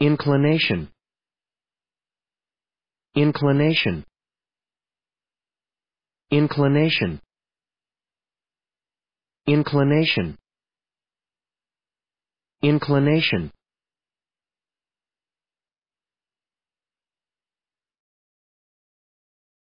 Inclination. Inclination. Inclination. Inclination. Inclination.